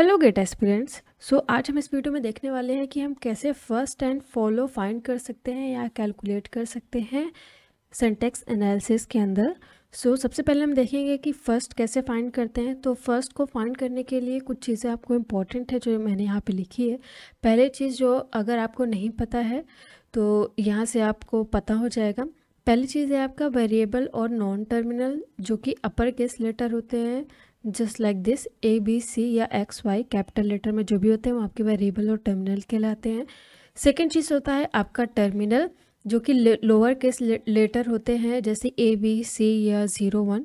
Hello gate aspirants सो आज हम इस वीडियो में देखने वाले हैं कि हम कैसे फर्स्ट एंड फॉलो फाइंड कर सकते हैं या कैलकुलेट कर सकते हैं सेंटेक्स एनालिसिस के अंदर सो so, सबसे पहले हम देखेंगे कि फ़र्स्ट कैसे फाइंड करते हैं तो फर्स्ट को फाइंड करने के लिए कुछ चीज़ें आपको इम्पॉर्टेंट है जो मैंने यहाँ पे लिखी है पहले चीज़ जो अगर आपको नहीं पता है तो यहाँ से आपको पता हो जाएगा पहली चीज़ है आपका वेरिएबल और नॉन टर्मिनल जो कि अपर केस लेटर होते हैं just like this A B C या एक्स वाई कैपिटल लेटर में जो भी होते हैं वो आपके वेरिएबल और टर्मिनल कहलाते हैं सेकेंड चीज़ होता है आपका टर्मिनल जो कि लोअर केस लेटर होते हैं जैसे ए बी सी या ज़ीरो वन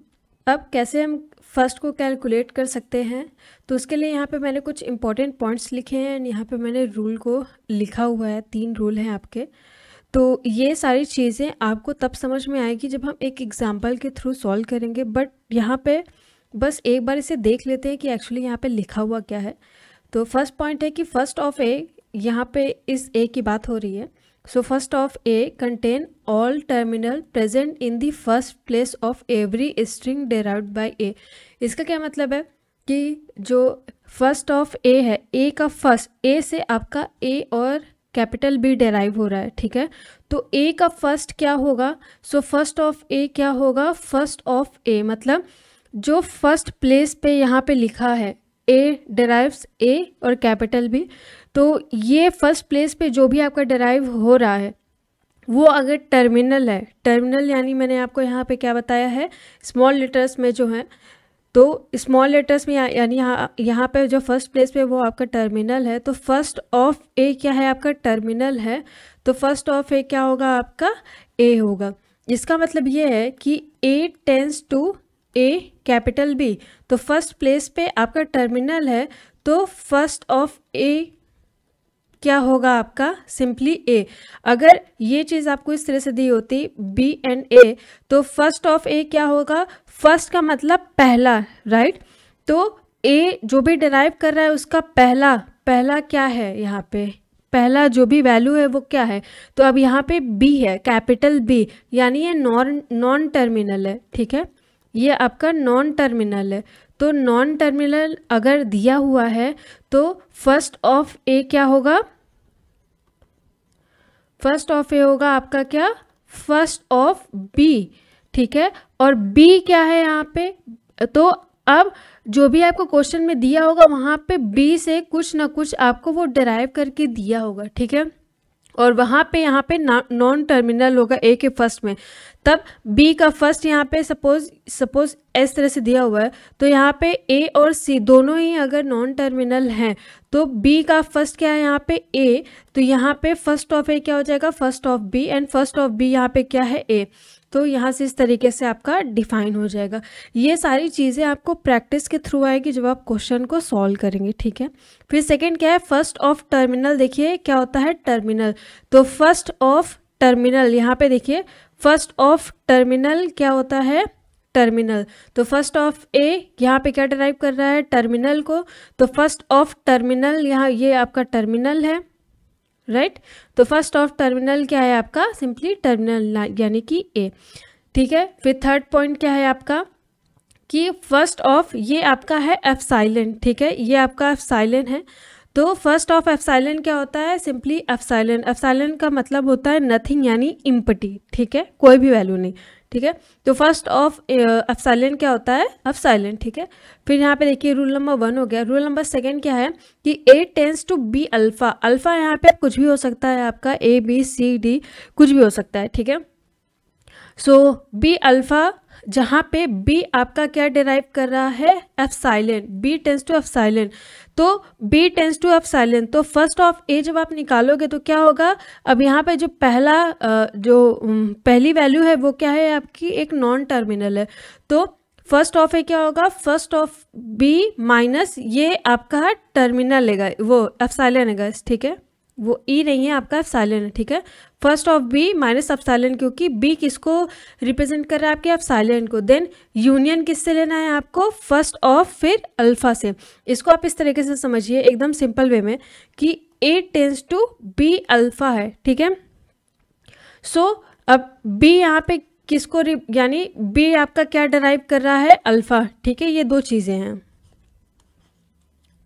अब कैसे हम फर्स्ट को कैलकुलेट कर सकते हैं तो उसके लिए यहाँ पे मैंने कुछ इंपॉर्टेंट पॉइंट्स लिखे हैं एंड यहाँ पे मैंने रूल को लिखा हुआ है तीन रूल हैं आपके तो ये सारी चीज़ें आपको तब समझ में आएगी जब हम एक एग्ज़ाम्पल के थ्रू सॉल्व करेंगे बट यहाँ पे बस एक बार इसे देख लेते हैं कि एक्चुअली यहाँ पे लिखा हुआ क्या है तो फर्स्ट पॉइंट है कि फर्स्ट ऑफ ए यहाँ पे इस ए की बात हो रही है so first of A contain all terminal present in the first place of every string derived by A इसका क्या मतलब है कि जो फर्स्ट ऑफ ए है ए का फर्स्ट ए से आपका ए और कैपिटल बी डेराइव हो रहा है ठीक है तो ए का फर्स्ट क्या होगा सो फर्स्ट ऑफ ए क्या होगा फर्स्ट ऑफ ए मतलब जो फर्स्ट प्लेस पे यहाँ पे लिखा है ए डराइव्स ए और कैपिटल भी तो ये फर्स्ट प्लेस पे जो भी आपका डराइव हो रहा है वो अगर टर्मिनल है टर्मिनल यानी मैंने आपको यहाँ पे क्या बताया है स्मॉल लेटर्स में जो है तो स्मॉल लेटर्स में या, यानी यहाँ यहाँ पे जो फर्स्ट प्लेस पे वो आपका टर्मिनल है तो फर्स्ट ऑफ ए क्या है आपका टर्मिनल है तो फर्स्ट ऑफ ए क्या होगा आपका ए होगा इसका मतलब ये है कि A tends to A capital B तो फर्स्ट प्लेस पे आपका टर्मिनल है तो फर्स्ट ऑफ ए क्या होगा आपका सिंपली ए अगर ये चीज़ आपको इस तरह से दी होती बी एंड ए तो फर्स्ट ऑफ ए क्या होगा फर्स्ट का मतलब पहला राइट तो ए जो भी डिराइव कर रहा है उसका पहला पहला क्या है यहाँ पे पहला जो भी वैल्यू है वो क्या है तो अब यहाँ पे बी है कैपिटल बी यानी ये नॉन नॉन टर्मिनल है ठीक है ये आपका नॉन टर्मिनल है तो नॉन टर्मिनल अगर दिया हुआ है तो फर्स्ट ऑफ ए क्या होगा फर्स्ट ऑफ ए होगा आपका क्या फर्स्ट ऑफ बी ठीक है और बी क्या है यहाँ पे तो अब जो भी आपको क्वेश्चन में दिया होगा वहाँ पे बी से कुछ ना कुछ आपको वो डराइव करके दिया होगा ठीक है और वहाँ पे यहाँ पे नॉन टर्मिनल होगा ए के फर्स्ट में तब बी का फर्स्ट यहाँ पे सपोज सपोज इस तरह से दिया हुआ है तो यहाँ पे ए और सी दोनों ही अगर नॉन टर्मिनल हैं तो बी का फर्स्ट क्या है यहाँ पे ए तो यहाँ पे फर्स्ट ऑफ ए क्या हो जाएगा first of B and first of B यहाँ पे क्या है ए तो यहाँ से इस तरीके से आपका डिफाइन हो जाएगा ये सारी चीज़ें आपको प्रैक्टिस के थ्रू आएगी जब आप क्वेश्चन को सॉल्व करेंगे ठीक है फिर सेकेंड क्या है फर्स्ट ऑफ टर्मिनल देखिए क्या होता है टर्मिनल तो फर्स्ट ऑफ टर्मिनल यहाँ पे देखिए फर्स्ट ऑफ टर्मिनल क्या होता है टर्मिनल तो फर्स्ट ऑफ ए यहाँ पे क्या ड्राइव कर रहा है टर्मिनल को तो फर्स्ट ऑफ टर्मिनल यहाँ ये आपका टर्मिनल है राइट right? तो फर्स्ट ऑफ टर्मिनल क्या है आपका सिंपली टर्मिनल यानी कि ए ठीक है फिर थर्ड पॉइंट क्या है आपका कि फर्स्ट ऑफ ये आपका है एफ साइलेंट ठीक है ये आपका एफ साइलेंट है तो फर्स्ट ऑफ एफसाइलेंट क्या होता है सिंपली एफसाइलेंट एफसाइलेंट का मतलब होता है नथिंग यानी इम्पटी ठीक है कोई भी वैल्यू नहीं ठीक है तो फर्स्ट ऑफ एफसाइलेंट क्या होता है अफसाइलेंट ठीक है फिर यहाँ पे देखिए रूल नंबर वन हो गया रूल नंबर सेकंड क्या है कि A tends to B alpha alpha यहाँ पे कुछ भी हो सकता है आपका ए बी सी डी कुछ भी हो सकता है ठीक है सो बी अल्फ़ा जहाँ पे बी आपका क्या डिराइव कर रहा है epsilon B tends to epsilon तो B tends to epsilon तो फर्स्ट ऑफ ए जब आप निकालोगे तो क्या होगा अब यहाँ पे जो पहला जो पहली वैल्यू है वो क्या है आपकी एक नॉन टर्मिनल है तो फर्स्ट ऑफ ए क्या होगा फर्स्ट ऑफ बी माइनस ये आपका टर्मिनल लेगा वो एफ साइलेंट ठीक है वो ई e नहीं है आपका एफसाइलन है ठीक है first of B minus epsilon क्योंकि बी किसको रिप्रेजेंट कर रहा है आपके एफसाइलन को देन यूनियन किससे लेना है आपको फर्स्ट ऑफ फिर अल्फा से इसको आप इस तरीके से समझिए एकदम सिंपल वे में कि A tends to B alpha है ठीक है सो so, अब बी यहाँ पे किसको यानी बी आपका क्या डराइव कर रहा है अल्फा ठीक है ये दो चीज़ें हैं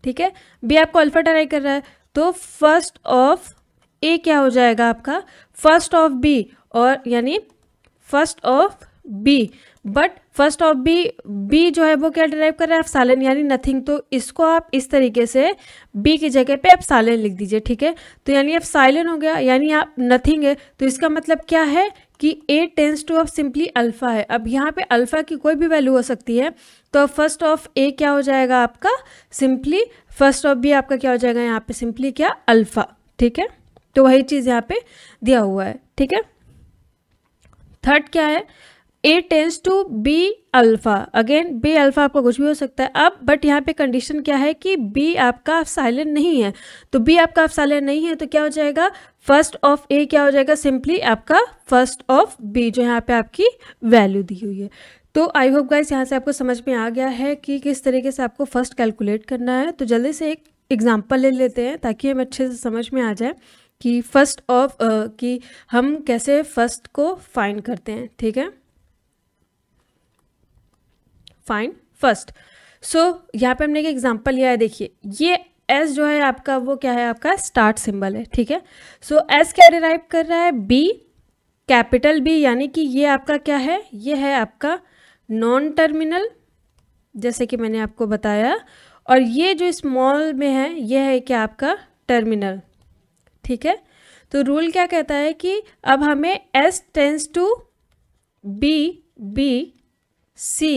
ठीक है बी आपको अल्फा डराइव कर रहा है तो फर्स्ट ऑफ ए क्या हो जाएगा आपका फर्स्ट ऑफ बी और यानी first of B but first of B B जो है वो क्या ड्राइव कर रहा है एप्सालन यानी नथिंग तो इसको आप इस तरीके से बी की जगह पे सालन लिख दीजिए ठीक है तो यानी एप्साइलन हो गया यानी आप नथिंग है तो इसका मतलब क्या है कि ए टेंस टू ऑफ सिंपली अल्फ़ा है अब यहाँ पे अल्फ़ा की कोई भी वैल्यू हो सकती है तो फर्स्ट ऑफ ए क्या हो जाएगा आपका सिंपली फर्स्ट ऑफ बी आपका क्या हो जाएगा यहाँ पे सिंपली क्या अल्फ़ा ठीक है तो वही चीज़ यहाँ पे दिया हुआ है ठीक है थर्ड क्या है A tends to B alpha again B alpha आपका कुछ भी हो सकता है अब बट यहाँ पे कंडीशन क्या है कि बी आपका साइलेंट नहीं है तो बी आपका आप साइलेंट नहीं है तो क्या हो जाएगा फर्स्ट ऑफ ए क्या हो जाएगा सिंपली आपका फर्स्ट ऑफ बी जो यहाँ पे आपकी वैल्यू दी हुई है तो आई होप गाइस यहाँ से आपको समझ में आ गया है कि किस तरीके से आपको फर्स्ट कैलकुलेट करना है तो जल्दी से एक एग्जाम्पल ले लेते हैं ताकि हमें अच्छे से समझ में आ जाए कि फर्स्ट ऑफ कि हम कैसे फर्स्ट को फाइंड करते हैं ठीक है फाइंड फर्स्ट सो यहाँ पे हमने एक एग्जाम्पल लिया है देखिए ये एस जो है आपका वो क्या है आपका स्टार्ट सिंबल है ठीक है सो so, एस क्या डिराइव कर रहा है बी कैपिटल बी यानी कि ये आपका क्या है ये है आपका नॉन टर्मिनल जैसे कि मैंने आपको बताया और ये जो स्मॉल में है ये है क्या आपका टर्मिनल ठीक है तो रूल क्या कहता है कि अब हमें S tends to B B C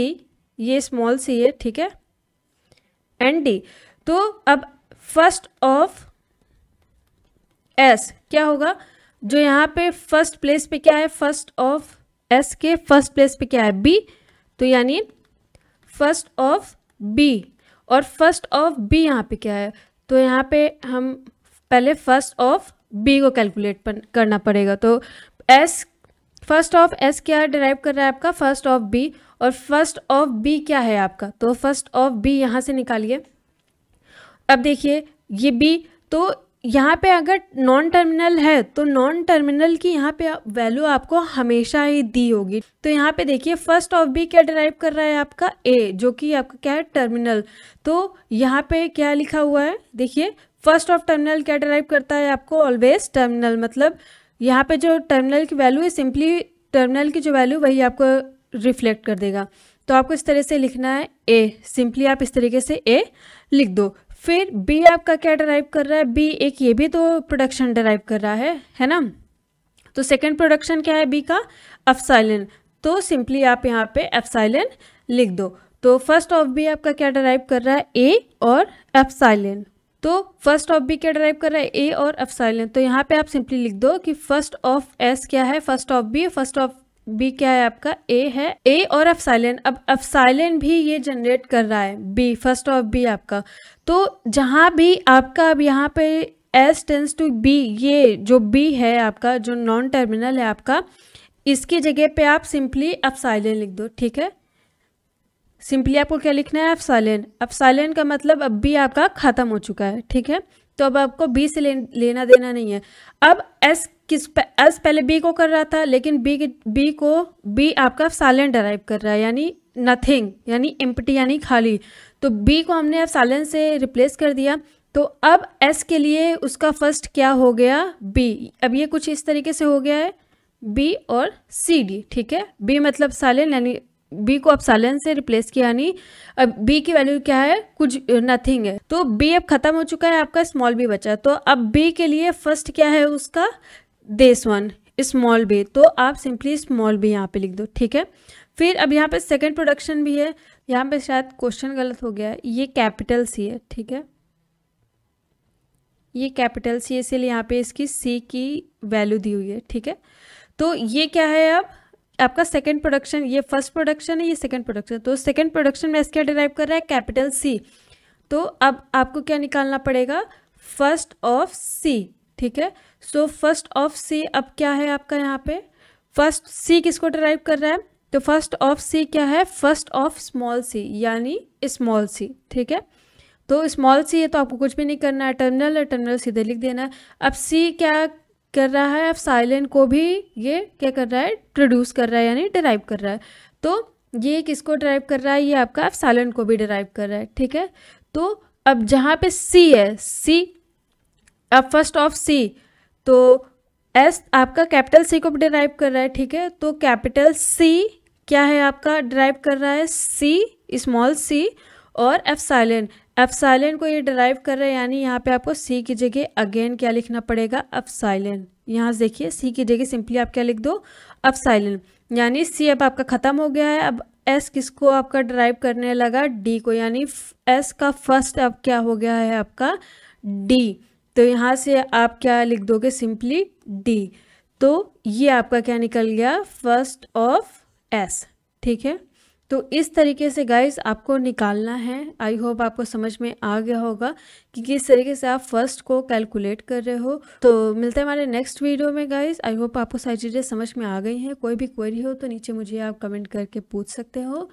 ये स्मॉल सी है ठीक है एंड डी तो अब फर्स्ट ऑफ एस क्या होगा जो यहाँ पे फर्स्ट प्लेस पे क्या है फर्स्ट ऑफ एस के फर्स्ट प्लेस पे क्या है बी तो यानी फर्स्ट ऑफ बी और फर्स्ट ऑफ बी यहाँ पे क्या है तो यहाँ पे हम पहले फर्स्ट ऑफ बी को कैलकुलेट करना पड़ेगा तो एस फर्स्ट ऑफ एस क्या डिराइव कर रहा है आपका फर्स्ट ऑफ बी और फर्स्ट ऑफ बी क्या है आपका तो फर्स्ट ऑफ बी यहाँ से निकालिए अब देखिए ये बी तो यहाँ पे अगर नॉन टर्मिनल है तो नॉन टर्मिनल की यहाँ पे वैल्यू आपको हमेशा ही दी होगी तो यहाँ पे देखिए फर्स्ट ऑफ बी क्या डराइव कर रहा है आपका ए जो कि आपका क्या है टर्मिनल तो यहाँ पे क्या लिखा हुआ है देखिए फर्स्ट ऑफ टर्मिनल क्या डराइव करता है आपको ऑलवेज टर्मिनल मतलब यहाँ पे जो टर्मिनल की वैल्यू है सिंपली टर्मिनल की जो वैल्यू वही आपको रिफ्लेक्ट कर देगा तो आपको इस तरह से लिखना है ए सिंपली आप इस तरीके से ए लिख दो फिर बी आपका क्या डराइव कर रहा है बी एक ये भी तो प्रोडक्शन डराइव कर रहा है है ना तो सेकंड प्रोडक्शन क्या है बी का एफसाइलन तो सिंपली आप यहाँ पे एफसाइलन लिख दो तो फर्स्ट ऑफ बी आपका क्या डराइव कर रहा है ए और एफसाइलन तो फर्स्ट ऑफ बी क्या डराइव कर रहा है ए और एफ तो यहाँ पे आप सिंपली लिख दो कि फर्स्ट ऑफ एस क्या है first of B first of B क्या है आपका ए है ए और एफसाइलेंट अब एफसाइलेंट भी ये जनरेट कर रहा है बी फर्स्ट ऑफ बी आपका तो जहाँ भी आपका अब यहाँ पे एस टेंस टू बी ये जो बी है आपका जो नॉन टर्मिनल है आपका इसकी जगह पे आप सिंपली एफसाइलेंट लिख दो ठीक है सिंपली आपको क्या लिखना है एफसाइलेंट एफसाइलेंट का मतलब अब बी आपका ख़त्म हो चुका है ठीक है तो अब आपको बी से ले, लेना देना नहीं है अब एस किस एस पहले बी को कर रहा था लेकिन बी बी को बी आपका साइलेंट डराइव कर रहा है यानी नथिंग यानी एम्पटी यानी खाली तो बी को हमने अब साइलेंट से रिप्लेस कर दिया तो अब एस के लिए उसका फर्स्ट क्या हो गया बी अब ये कुछ इस तरीके से हो गया है बी और सी डी ठीक है बी मतलब साइलेंट यानी बी को अब साइलेंट से रिप्लेस किया यानी अब बी की वैल्यू क्या है कुछ नथिंग है तो बी अब खत्म हो चुका है आपका स्मॉल बी बचा तो अब बी के लिए फर्स्ट क्या है उसका दिस वन स्मॉल बे तो आप सिंपली स्मॉल बे यहाँ पे लिख दो ठीक है फिर अब यहाँ पे सेकंड प्रोडक्शन भी है यहाँ पे शायद क्वेश्चन गलत हो गया है ये कैपिटल सी है ठीक है ये कैपिटल सी इसलिए यहाँ पे इसकी सी की वैल्यू दी हुई है ठीक है तो ये क्या है अब आपका सेकंड प्रोडक्शन ये फर्स्ट प्रोडक्शन है ये सेकंड प्रोडक्शन तो सेकंड प्रोडक्शन में क्या डिराइव कर रहा है कैपिटल सी तो अब आपको क्या निकालना पड़ेगा फर्स्ट ऑफ सी ठीक है सो फर्स्ट ऑफ सी अब क्या है आपका यहाँ पे फर्स्ट सी किसको ड्राइव कर रहा है तो फर्स्ट ऑफ सी क्या है फर्स्ट ऑफ स्मॉल सी यानी स्मॉल सी ठीक है तो स्मॉल सी है तो आपको कुछ भी नहीं करना है टर्मिनल है टर्मिनल सीधे लिख देना है अब सी क्या कर रहा है अब साइलेंट को भी ये क्या कर रहा है प्रोड्यूस कर रहा है यानी डराइव कर रहा है तो ये किसको ड्राइव कर रहा है ये आपका अब साइलेंट को भी डराइव कर रहा है ठीक है तो अब जहाँ पे सी है सी अब फर्स्ट ऑफ सी तो एस आपका कैपिटल सी को डिराइव कर रहा है ठीक है तो कैपिटल सी क्या है आपका डिराइव कर रहा है सी स्मॉल सी और एफ साइलेंट एफ साइलेंट को ये डिराइव कर रहा है यानी यहाँ पे आपको सी की जगह अगेन क्या लिखना पड़ेगा एफ साइलेंट यहाँ से देखिए सी की जगह सिंपली आप क्या लिख दो एफ साइलेंट यानी सी अब आपका ख़त्म हो गया है अब एस किसको आपका ड्राइव करने लगा डी को यानी एस का फर्स्ट अब क्या हो गया है आपका डी तो यहाँ से आप क्या लिख दोगे सिंपली डी तो ये आपका क्या निकल गया फर्स्ट ऑफ एस ठीक है तो इस तरीके से गाइस आपको निकालना है आई होप आपको समझ में आ गया होगा कि किस तरीके से आप फर्स्ट को कैलकुलेट कर रहे हो तो मिलते हैं हमारे नेक्स्ट वीडियो में गाइस आई होप आपको सारी चीज़ें समझ में आ गई हैं कोई भी क्वेरी हो तो नीचे मुझे आप कमेंट करके पूछ सकते हो